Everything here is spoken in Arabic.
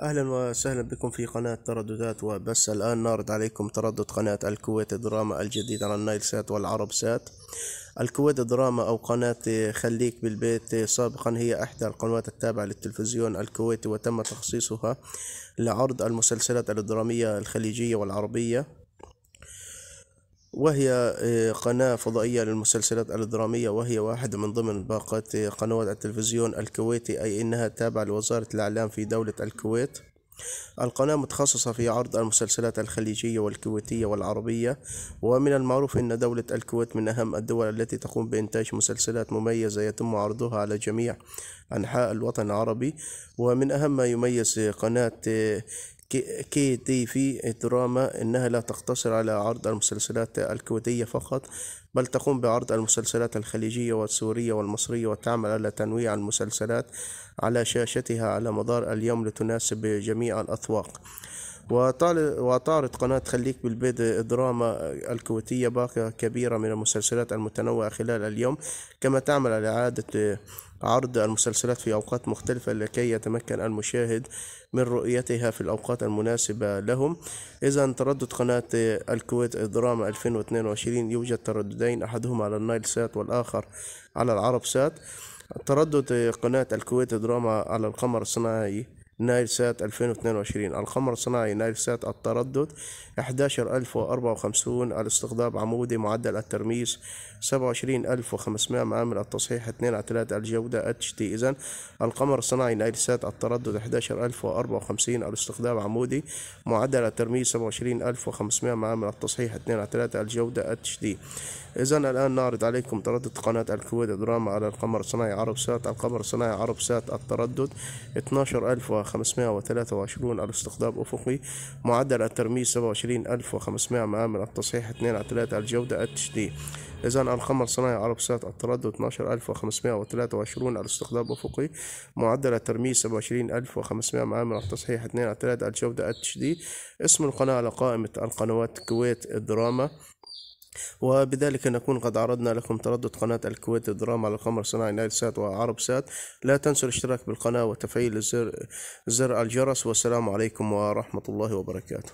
اهلا وسهلا بكم في قناة ترددات وبس الان نعرض عليكم تردد قناة الكويت دراما الجديد على النايل سات والعرب سات الكويت دراما او قناة خليك بالبيت سابقا هي احدى القنوات التابعة للتلفزيون الكويتي وتم تخصيصها لعرض المسلسلات الدرامية الخليجية والعربية وهي آه، قناة فضائية للمسلسلات الدرامية وهي واحدة من ضمن باقة آه، قنوات التلفزيون الكويتي أي إنها تابعة لوزارة الإعلام في دولة الكويت القناة متخصصة في عرض المسلسلات الخليجية والكويتية والعربية ومن المعروف أن دولة الكويت من أهم الدول التي تقوم بإنتاج مسلسلات مميزة يتم عرضها على جميع أنحاء الوطن العربي ومن أهم ما يميز قناة آه، كي تي في دراما إنها لا تقتصر على عرض المسلسلات الكويتية فقط بل تقوم بعرض المسلسلات الخليجية والسورية والمصرية وتعمل على تنويع المسلسلات على شاشتها على مدار اليوم لتناسب جميع الأذواق وطارت قناة خليك بالبيت الدراما الكويتية باقة كبيرة من المسلسلات المتنوعة خلال اليوم كما تعمل على إعادة عرض المسلسلات في أوقات مختلفة لكي يتمكن المشاهد من رؤيتها في الأوقات المناسبة لهم إذا تردد قناة الكويت دراما 2022 يوجد ترددين أحدهما على النايل سات والآخر على العرب سات تردد قناة الكويت دراما على القمر الصناعي نايل سات 2022 القمر الصناعي نايل سات التردد 11054 الاستقطاب عمودي معدل الترميس 27500 معامل التصحيح 2 على 3 الجودة اتش تي إذا القمر الصناعي نايل سات التردد 11054 الاستقطاب عمودي معدل الترميس 27500 معامل التصحيح 2 على 3 الجودة اتش دي إذا الآن نعرض عليكم تردد قناة الكويت دراما على القمر الصناعي عرب سات القمر الصناعي عرب سات التردد 12000 523 الاستقطاب أفقي معدل الترميز 27500 معامل التصحيح 2 على 3 الجودة التشديد إذا القمر صناعي عرب سات التردد 12523 الاستقطاب أفقي معدل الترميز 27500 معامل التصحيح 2 على 3 الجودة التشديد اسم القناة على قائمة القنوات كويت الدراما وبذلك نكون قد عرضنا لكم تردد قناة الكويت الدراما على القمر صناعي نايل سات وعرب سات لا تنسوا الاشتراك بالقناة وتفعيل زر, زر الجرس والسلام عليكم ورحمة الله وبركاته